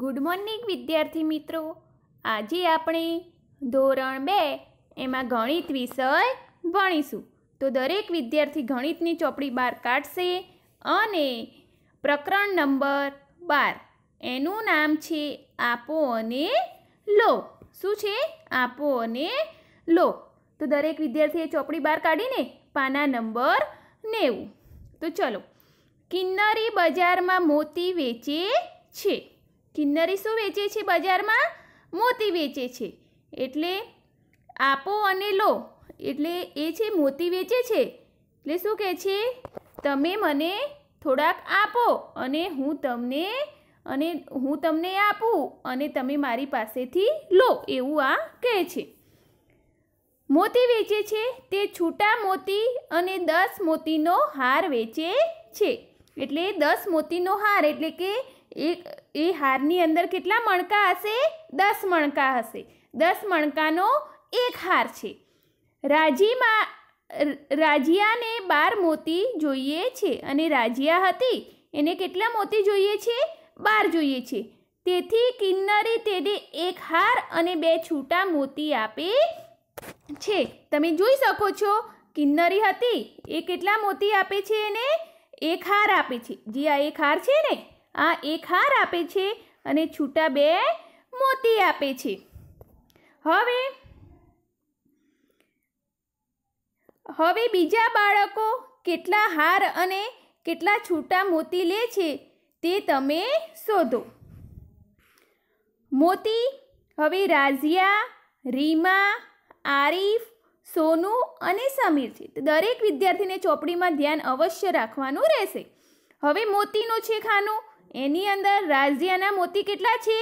good morning વિદ્યાર્થી મિત્રો આજે આપણે ધોરણ બે એમાં ગણિત વિષય ભણીશું તો દરેક વિદ્યાર્થી ગણિતની ચોપડી બહાર કાઢશે અને પ્રકરણ નંબર બાર એનું નામ છે આપો અને લો શું છે આપો અને લો તો દરેક વિદ્યાર્થીએ ચોપડી બહાર કાઢીને પાના નંબર નેવું તો ચલો કિન્નરી બજારમાં મોતી વેચે છે કિન્નરી શું વેચે છે બજારમાં મોતી વેચે છે એટલે આપો અને લો એટલે એ છે મોતી વેચે છે એટલે શું કહે છે તમે મને થોડાક આપો અને હું તમને અને હું તમને આપું અને તમે મારી પાસેથી લો એવું આ કહે છે મોતી વેચે છે તે છૂટા મોતી અને દસ મોતીનો હાર વેચે છે એટલે દસ મોતીનો હાર એટલે કે એક એ હારની અંદર કેટલા મણકા હશે દસ મણકા હશે દસ મણકાનો એક હાર છે રાજીમાં રાજીયાને બાર મોતી જોઈએ છે અને રાજીયા હતી એને કેટલા મોતી જોઈએ છે બાર જોઈએ છે તેથી કિન્નરી તેને એક હાર અને બે છૂટા મોતી આપે છે તમે જોઈ શકો છો કિન્નરી હતી એ કેટલા મોતી આપે છે એને એક હાર આપે છે જે આ એક હાર છે ને આ એક હાર આપે છે અને છૂટા બે મોતી આપે છે હવે હવે બીજા બાળકો કેટલા હાર અને કેટલા છૂટા મોતી લે છે તે તમે શોધો મોતી હવે રાઝિયા રીમા આરીફ સોનુ અને સમીર છે તો દરેક વિદ્યાર્થીને ચોપડીમાં ધ્યાન અવશ્ય રાખવાનું રહેશે હવે મોતીનું છે ખાનું એની અંદર રાજ્યના મોતી કેટલા છે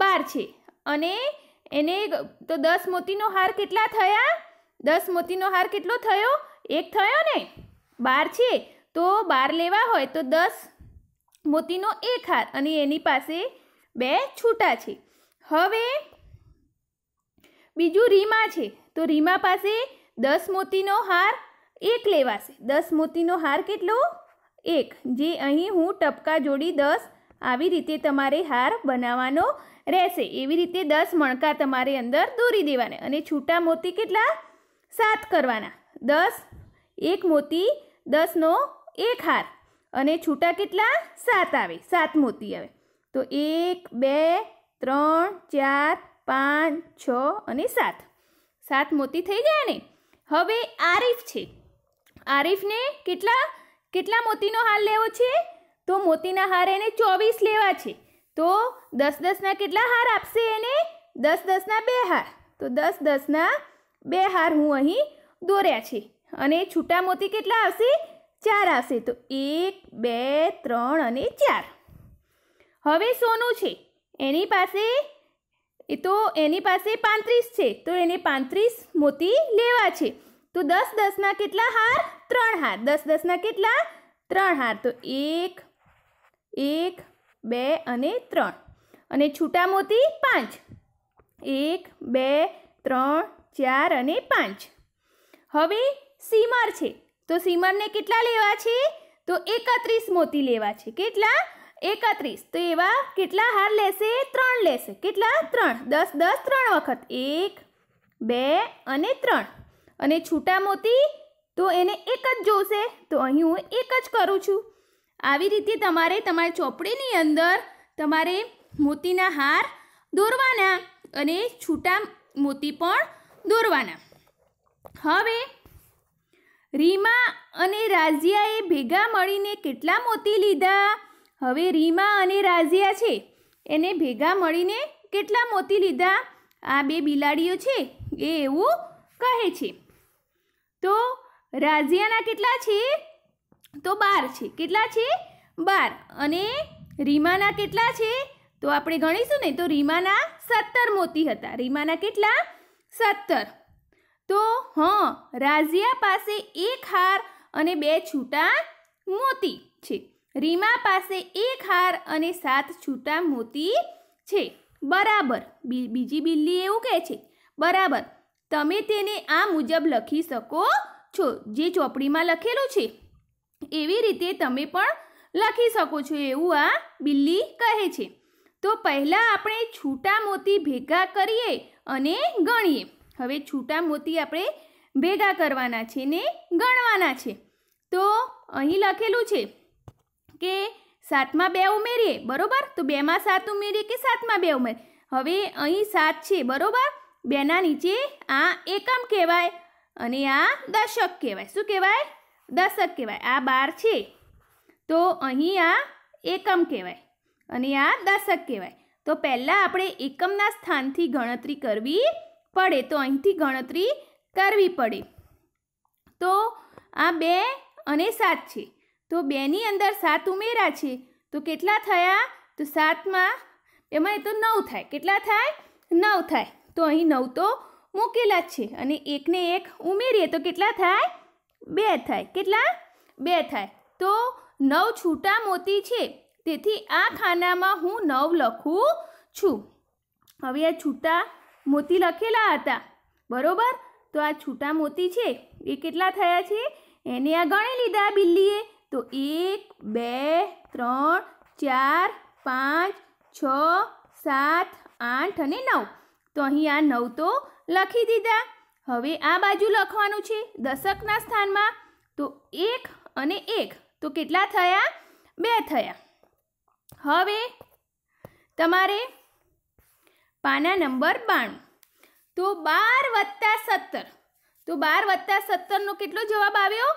બાર છે અને એને તો દસ મોતીનો હાર કેટલા થયા દસ મોતીનો હાર કેટલો થયો એક થયો ને બાર છે તો બાર લેવા હોય તો દસ મોતીનો એક હાર અને એની પાસે બે છૂટા છે હવે બીજું રીમા છે તો રીમા પાસે દસ મોતીનો હાર એક લેવાશે દસ મોતીનો હાર કેટલો એક જે અહીં હું ટપકા જોડી દસ આવી રીતે તમારે હાર બનાવવાનો રહેશે એવી રીતે દસ મણકા તમારે અંદર દોરી દેવાના અને છૂટા મોતી કેટલા સાત કરવાના દસ એક મોતી દસનો એક હાર અને છૂટા કેટલા સાત આવે સાત મોતી આવે તો એક બે ત્રણ ચાર પાંચ છ અને સાત સાત મોતી થઈ ગયા ને હવે આરીફ છે આરીફને કેટલા કેટલા મોતીનો હાર લેવો છે તો મોતીના હાર એને ચોવીસ લેવા છે તો દસ દસના કેટલા હાર આપશે એને દસ દસના બે હાર તો દસ દસના બે હાર હું અહીં દોર્યા છે અને છૂટા મોતી કેટલા આવશે ચાર આવશે તો એક બે ત્રણ અને ચાર હવે સોનું છે એની પાસે એ તો એની પાસે પાંત્રીસ છે તો એને પાંત્રીસ મોતી લેવા છે તો દસ દસના કેટલા હાર ત્રણ હાર દસ દસના કેટલા ત્રણ હાર તો એક એક બે અને ત્રણ અને છૂટા મોતી પાંચ એક બે ત્રણ ચાર અને પાંચ હવે સીમર છે તો સીમરને કેટલા લેવા છે તો એકત્રીસ મોતી લેવા છે કેટલા એકત્રીસ તો એવા કેટલા હાર લેશે ત્રણ લેશે કેટલા ત્રણ દસ દસ ત્રણ વખત એક બે અને ત્રણ અને છૂટા મોતી તો એને એક જ જોશે તો અહીં હું એક જ કરું છું આવી રીતે તમારે તમારી ચોપડીની અંદર તમારે મોતીના હાર દોરવાના અને છૂટા મોતી પણ દોરવાના હવે રીમા અને રાઝિયાએ ભેગા મળીને કેટલા મોતી લીધા હવે રીમા અને રાઝિયા છે એને ભેગા મળીને કેટલા મોતી લીધા આ બે બિલાડીઓ છે એ એવું કહે છે તો રાઝિયાના કેટલા છે તો બાર છે કેટલા છે બાર અને રીમાના કેટલા છે તો આપણે ગણીશું ને તો રીમાના સત્તર મોતી હતા રીમાના કેટલા સત્તર તો હં રાઝિયા પાસે એક હાર અને બે છૂટા મોતી છે રીમા પાસે એક હાર અને સાત છૂટા મોતી છે બરાબર બીજી બિલ્લી એવું કહે છે બરાબર તમે તેને આ મુજબ લખી શકો છો જે ચોપડીમાં લખેલું છે એવી રીતે તમે પણ લખી શકો છો એવું આ બિલ્લી કહે છે તો પહેલાં આપણે છૂટા મોતી ભેગા કરીએ અને ગણીએ હવે છૂટા મોતી આપણે ભેગા કરવાના છે ને ગણવાના છે તો અહીં લખેલું છે કે સાતમાં બે ઉમેરીએ બરાબર તો બેમાં સાત ઉમેરીએ કે સાતમાં બે ઉમેરીએ હવે અહીં સાત છે બરાબર બેના નીચે આ એકમ કહેવાય અને આ દશક કહેવાય શું કહેવાય દશક કહેવાય આ બાર છે તો અહીં આ એકમ કહેવાય અને આ દશક કહેવાય તો પહેલાં આપણે એકમના સ્થાનથી ગણતરી કરવી પડે તો અહીંથી ગણતરી કરવી પડે તો આ બે અને સાત છે તો બેની અંદર સાત ઉમેરા છે તો કેટલા થયા તો સાતમાં એમાં એ તો નવ થાય કેટલા થાય નવ થાય તો અહીં નવ તો મૂકેલા જ છે અને એકને એક ઉમેરીએ તો કેટલા થાય બે થાય કેટલા બે થાય તો નવ છૂટા મોતી છે તેથી આ ખાનામાં હું નવ લખું છું હવે આ છૂટા મોતી લખેલા હતા બરોબર તો આ છૂટા મોતી છે એ કેટલા થયા છે એને આ ગણી લીધા બિલ્લીએ તો એક બે ત્રણ ચાર પાંચ છ સાત આઠ અને નવ તો અહીં આ નવ તો લખી દીધા હવે આ બાજુ લખવાનું છે દશકના સ્થાનમાં તો એક અને એક તો કેટલા થયા બે થયા હવે તમારે પાના નંબર બાણું તો બાર વત્તા સત્તર તો બાર વત્તા સત્તરનો કેટલો જવાબ આવ્યો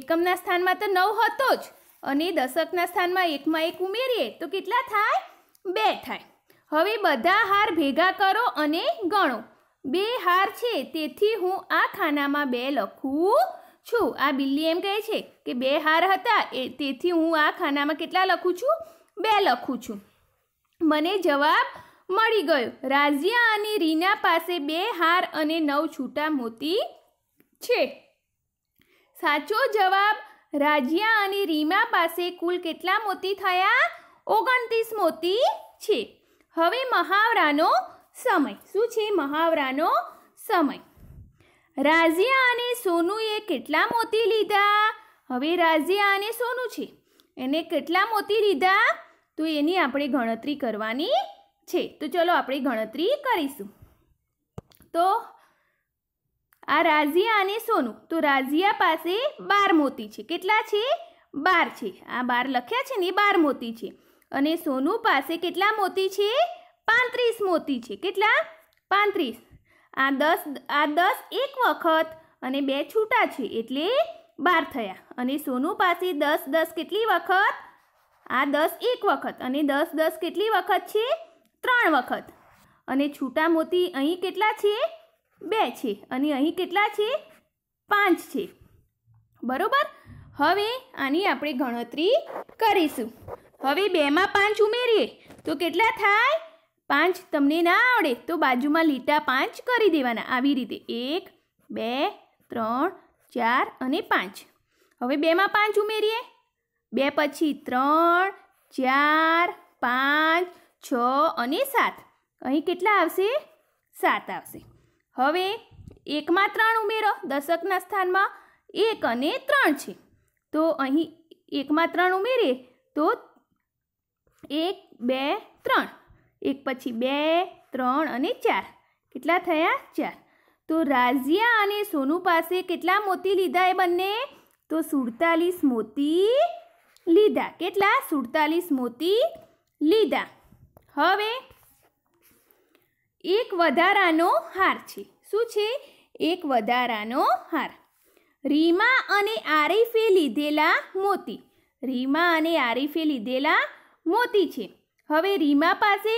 એકમના સ્થાનમાં તો નવ હતો જ અને દશકના સ્થાનમાં એકમાં એક ઉમેરીએ તો કેટલા થાય બે થાય હવે બધા હાર ભેગા કરો અને ગણો બે હાર છે તેથી હું આ ખાનામાં બે લખું છું આ બિલ્લી એમ કહે છે કે બે હાર હતા એ તેથી હું આ ખાનામાં કેટલા લખું છું બે લખું છું મને જવાબ મળી ગયો રાજિયા અને રીના પાસે બે હાર અને નવ છૂટા મોતી છે સાચો જવાબ રાજિયા અને રીમા પાસે કુલ કેટલા મોતી થયા ઓગણત્રીસ મોતી છે હવે મહાવરાનો સમય શું છે મહાવરાનો સમય રાઝિયા અને સોનુએ કેટલા મોતી લીધા હવે રાઝિયા અને સોનું છે એને કેટલા મોતી લીધા તો એની આપણે ગણતરી કરવાની છે તો ચલો આપણે ગણતરી કરીશું તો આ રાઝિયા અને સોનું તો રાઝિયા પાસે બાર મોતી છે કેટલા છે બાર છે આ બાર લખ્યા છે ને એ બાર મોતી છે અને સોનું પાસે કેટલા મોતી છે પાંત્રીસ મોતી છે કેટલા પાંત્રીસ આ દસ આ દસ એક વખત અને બે છૂટા છે એટલે બાર થયા અને સોનું પાસે દસ દસ કેટલી વખત આ દસ એક વખત અને દસ દસ કેટલી વખત છે ત્રણ વખત અને છૂટા મોતી અહીં કેટલા છે બે છે અને અહીં કેટલા છે પાંચ છે બરોબર હવે આની આપણે ગણતરી કરીશું હવે બેમાં પાંચ ઉમેરીએ તો કેટલા થાય પાંચ તમને ના આવડે તો બાજુમાં લીટા પાંચ કરી દેવાના આવી રીતે એક બે ત્રણ ચાર અને પાંચ હવે બેમાં પાંચ ઉમેરીએ બે પછી ત્રણ ચાર પાંચ છ અને સાત અહીં કેટલા આવશે સાત આવશે હવે એકમાં ત્રણ ઉમેરો દશકના સ્થાનમાં એક અને ત્રણ છે તો અહીં એકમાં ત્રણ ઉમેરીએ તો એક બે ત્રણ એક પછી બે ત્રણ અને ચાર કેટલા થયા ચાર તો રાઝિયા અને સોનુ પાસે કેટલા મોતી લીધા એ બંને તો સુડતાલીસ મોતી લીધા કેટલા સુડતાલીસ મોતી લીધા હવે એક વધારાનો હાર છે શું છે એક વધારાનો હાર રીમા અને આરીફે લીધેલા મોતી રીમા અને આરીફે લીધેલા મોતી છે હવે રીમા પાસે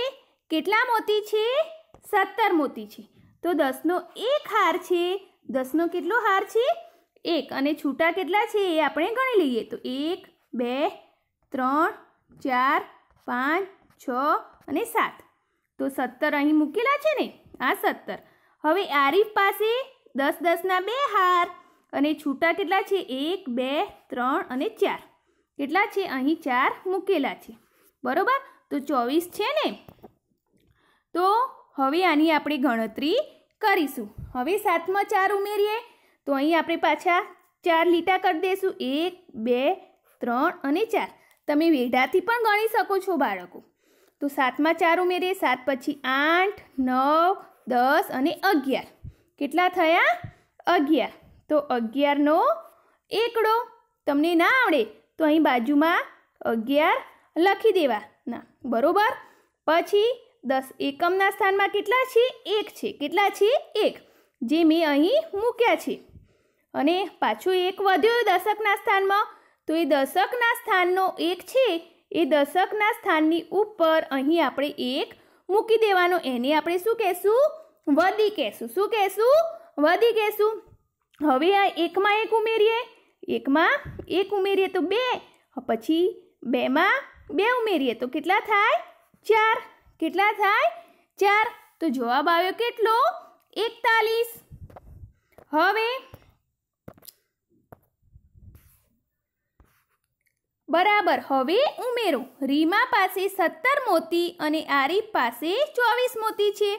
કેટલા મોતી છે સત્તર મોતી છે તો દસનો એક હાર છે દસનો કેટલો હાર છે એક અને છૂટા કેટલા છે એ આપણે ગણી લઈએ તો એક બે ત્રણ ચાર પાંચ છ અને સાત તો સત્તર અહીં મૂકેલા છે ને આ સત્તર હવે આરીફ પાસે દસ દસના બે હાર અને છૂટા કેટલા છે એક બે ત્રણ અને ચાર કેટલા છે અહીં ચાર મૂકેલા છે બરોબર તો ચોવીસ છે ને તો હવે આની આપણે ગણતરી કરીશું હવે સાતમાં ચાર ઉમેરીએ તો અહીં આપણે પાછા ચાર લીટા કરી દઈશું એક બે ત્રણ અને ચાર તમે વેઢાથી પણ ગણી શકો છો બાળકો તો સાતમાં ચાર ઉમેરીએ સાત પછી આઠ નવ દસ અને અગિયાર કેટલા થયા અગિયાર તો અગિયારનો એકડો તમને ના આવડે તો અહીં બાજુમાં અગિયાર લખી દેવા ના બરાબર પછી દસ એકમના સ્થાનમાં કેટલા છે એક છે કેટલા છે એક જે મેં અહીં મૂક્યા છે અને પાછું એક વધ્યો દશકના સ્થાનમાં તો એ દશકના સ્થાનનો એક છે એ દશકના સ્થાનની ઉપર અહીં આપણે એક મૂકી દેવાનો એને આપણે શું કહેશું વધી કહેશું શું કહેશું વધી કહેશું હવે આ એકમાં એક ઉમેરીએ એકમાં એક ઉમેરીએ તો બે પછી બેમાં બે ઉમેરીએ તો કેટલા થાય ચાર કેટલા થાય ચાર તો જવાબ આવ્યો કેટલો એકતાલીસ હવે બરાબર હવે ઉમેરો રીમા પાસે સત્તર મોતી અને આરીફ પાસે ચોવીસ મોતી છે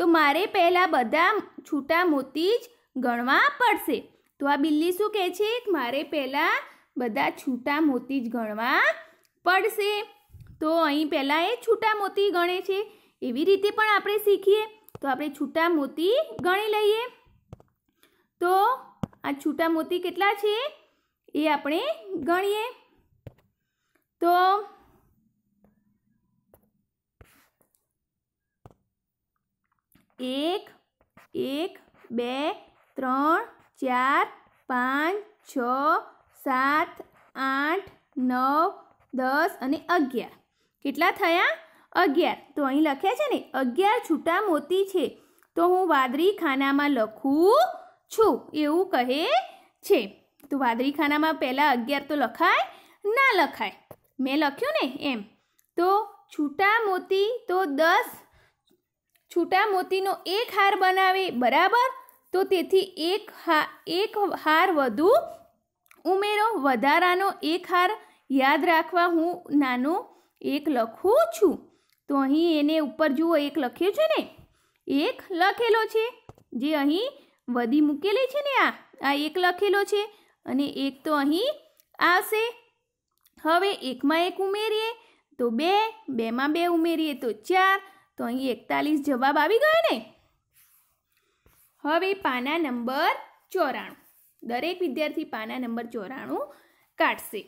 તો મારે પહેલાં બધા છૂટા મોતી જ ગણવા પડશે તો આ બિલ્લી શું કહે છે મારે પહેલાં બધા છૂટા મોતી જ ગણવા પડશે તો અહીં પહેલાં એ છૂટા મોતી ગણે છે એવી રીતે પણ આપણે શીખીએ તો આપણે છૂટા મોતી ગણી લઈએ તો આ છૂટા મોતી કેટલા છે એ આપણે ગણીએ તો એક એક બે ત્રણ ચાર પાંચ છ સાત આઠ નવ દસ અને અગિયાર કેટલા થયા અગિયાર તો અહીં લખ્યા છે ને અગિયાર છૂટા મોતી છે તો હું વાદળી ખાનામાં લખું છું એવું કહે છે તો વાદળી ખાનામાં પહેલાં અગિયાર તો લખાય ના લખાય મેં લખ્યું ને એમ તો છૂટા મોતી તો દસ છૂટા મોતીનો એક હાર બનાવે બરાબર તો તેથી એક હા એક હાર વધુ ઉમેરો વધારાનો એક હાર યાદ રાખવા હું નાનો એક લખું છું તો અહીં એને ઉપર જુઓ એક લખ્યું છે ને એક લખેલો છે જે અહીં વધી મૂકેલી છે ને આ આ એક લખેલો છે અને એક તો અહીં આવશે હવે એકમાં એક ઉમેરીએ તો બે બેમાં બે ઉમેરીએ તો ચાર તો અહીં એકતાલીસ જવાબ આવી ગયો ને હવે પાના નંબર ચોરાણું દરેક વિદ્યાર્થી પાના નંબર ચોરાણું કાઢશે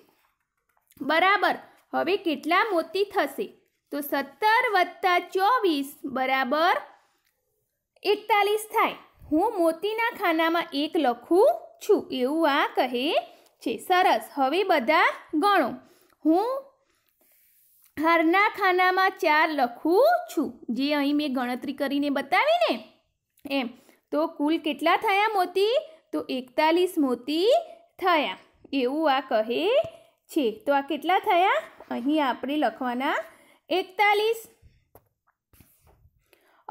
બરાબર હવે કેટલા મોતી થશે તો સત્તર વત્તા ચોવીસ બરાબર એકતાલીસ થાય હું મોતીના ખાનામાં એક લખું છું એવું આ કહે છે સરસ હવે બધા ગણો હું હારના ખાનામાં ચાર લખું છું જે અહીં મેં ગણતરી કરીને બતાવીને એમ તો કુલ કેટલા થયા મોતી તો એકતાલીસ મોતી થયા એવું આ કહે છે તો આ કેટલા થયા અહીં આપણે લખવાના એકતાલીસ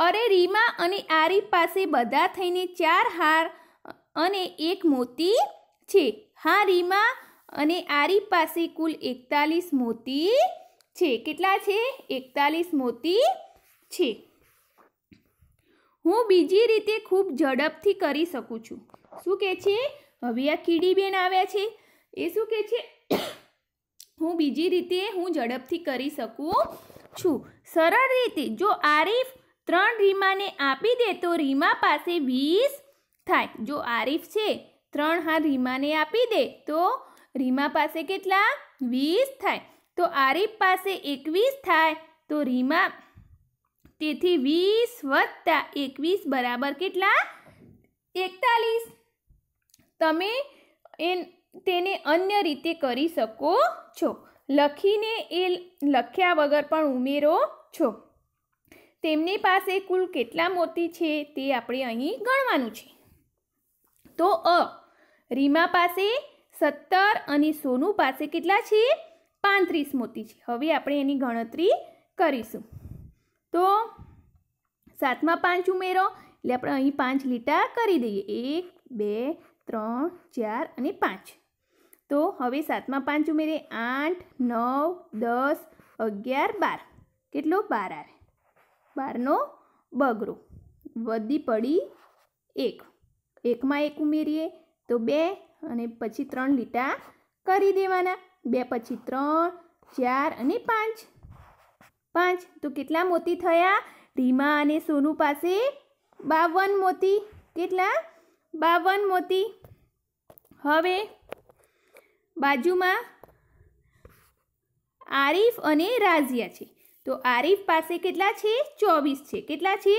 અરે રીમા અને આરી પાસે બધા થઈને ચાર હાર અને એક મોતી છે હા રીમા અને આરી પાસે કુલ એકતાલીસ મોતી છે કેટલા છે એકતાલીસ મોતી છે હું બીજી રીતે ખૂબ ઝડપથી કરી શકું છું શું કહે છે હવે આ કીડીબેન આવ્યા છે એ શું કહે છે હું બીજી રીતે હું ઝડપથી કરી શકું છું સરળ રીતે જો આરીફ ત્રણ રીમાને આપી દે તો રીમા પાસે વીસ થાય જો આરીફ છે ત્રણ હા રીમાને આપી દે તો રીમા પાસે કેટલા વીસ થાય તો આરીફ પાસે એકવીસ થાય તો રીમા તેથી વીસ વત્તા એકવીસ બરાબર કેટલા એકતાલીસ તમે એન તેને અન્ય રીતે કરી શકો છો લખીને એ લખ્યા વગર પણ ઉમેરો છો તેમની પાસે કુલ કેટલા મોતી છે તે આપણે અહીં ગણવાનું છે તો અ રીમા પાસે સત્તર અને સોનું પાસે કેટલા છે પાંત્રીસ મોતી છે હવે આપણે એની ગણતરી કરીશું તો સાતમાં પાંચ ઉમેરો એટલે આપણે અહીં પાંચ લીટા કરી દઈએ એક બે ત્રણ ચાર અને પાંચ તો હવે સાતમાં પાંચ ઉમેરીએ આઠ નવ દસ અગિયાર બાર કેટલો બાર આવે બારનો બગડો વધી પડી એક એકમાં એક ઉમેરીએ તો બે અને પછી ત્રણ લીટા કરી દેવાના બે પછી ત્રણ ચાર અને પાંચ પાંચ તો કેટલા મોતી થયા રીમા અને સોનુ પાસે બાવન મોતી કેટલા બાવન મોતી હવે બાજુમાં આરીફ અને રાઝિયા છે તો આરીફ પાસે કેટલા છે ચોવીસ છે કેટલા છે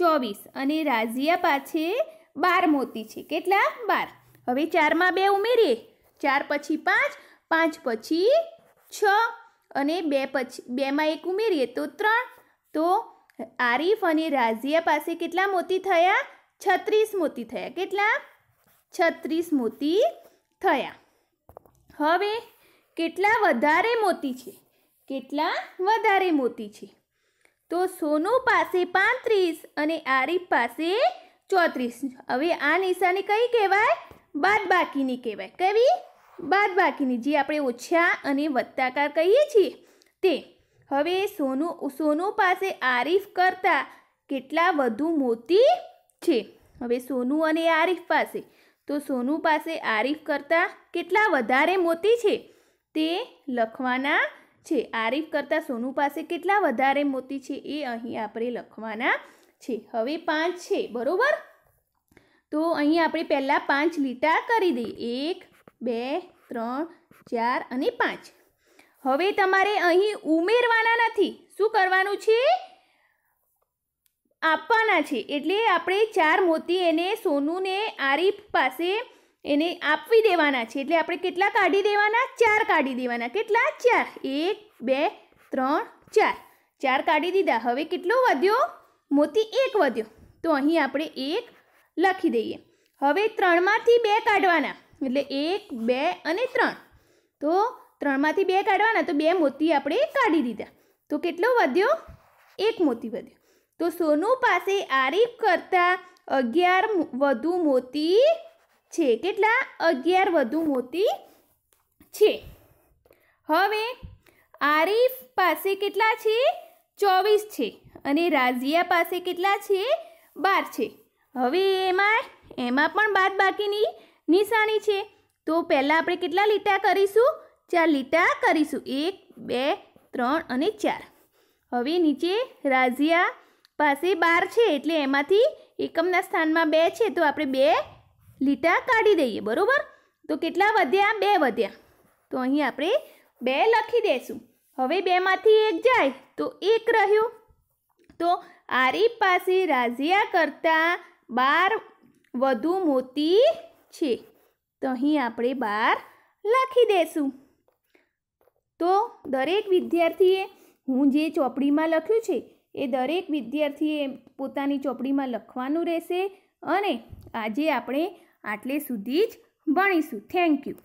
ચોવીસ અને રાઝિયા પાસે બાર મોતી છે કેટલા બાર હવે ચારમાં બે ઉમેરીએ ચાર પછી પાંચ પાંચ પછી છ અને બે પછી બેમાં એક ઉમેરીએ તો ત્રણ તો આરીફ અને રાઝિયા પાસે કેટલા મોતી થયા છત્રીસ મોતી થયા કેટલા છત્રીસ મોતી થયા હવે કેટલા વધારે મોતી છે કેટલા વધારે મોતી છે તો સોનુ પાસે પાંત્રીસ અને આરીફ પાસે ચોત્રીસ હવે આ નિશાની કઈ કહેવાય બાદ બાકીની કહેવાય કેવી બાકીની જે આપણે ઓછા અને વત્તાકાર કહીએ છીએ તે હવે સોનુ સોનુ પાસે આરીફ કરતાં કેટલા વધુ મોતી છે હવે સોનુ અને આરીફ પાસે તો સોનું પાસે આરીફ કરતાં કેટલા વધારે મોતી છે તે લખવાના છે આરીફ કરતાં સોનું પાસે કેટલા વધારે મોતી છે એ અહીં આપણે લખવાના છે હવે પાંચ છે બરાબર તો અહીં આપણે પહેલાં પાંચ લીટા કરી દઈએ એક બે ત્રણ ચાર અને પાંચ હવે તમારે અહીં ઉમેરવાના નથી શું કરવાનું છે આપવાના છે એટલે આપણે ચાર મોતી એને સોનુને આરીફ પાસે એને આપવી દેવાના છે એટલે આપણે કેટલા કાઢી દેવાના ચાર કાઢી દેવાના કેટલા ચાર એક બે ત્રણ ચાર ચાર કાઢી દીધા હવે કેટલો વધ્યો મોતી એક વધ્યો તો અહીં આપણે એક લખી દઈએ હવે ત્રણમાંથી બે કાઢવાના એટલે એક બે અને ત્રણ તો ત્રણમાંથી બે કાઢવાના તો બે મોતી આપણે કાઢી દીધા તો કેટલો વધ્યો એક મોતી વધ્યો તો સોનુ પાસે આરીફ કરતા અગિયાર વધુ મોતી છે કેટલા અગિયાર વધુ મોતી છે હવે આરીફ પાસે કેટલા છે ચોવીસ છે અને રાઝિયા પાસે કેટલા છે બાર છે હવે એમાં એમાં પણ બાદ બાકીની નિશાની છે તો પહેલાં આપણે કેટલા લીટા કરીશું ચાર લીટા કરીશું એક બે ત્રણ અને ચાર હવે નીચે રાઝિયા પાસે બાર છે એટલે એમાંથી એકમના સ્થાનમાં બે છે તો આપણે બે લીટા કાઢી દઈએ બરાબર તો કેટલા વધ્યા બે વધ્યા તો અહીં આપણે બે લખી દઈશું હવે બેમાંથી એક જાય તો એક રહ્યો તો આરી પાસે રાઝિયા કરતાં બાર વધુ મોતી છે તો અહીં આપણે બાર લખી દઈશું તો દરેક વિદ્યાર્થીએ હું જે ચોપડીમાં લખ્યું છે એ દરેક વિદ્યાર્થીએ પોતાની ચોપડીમાં લખવાનું રહેશે અને આજે આપણે આટલે સુધી જ ભણીશું થેન્ક યુ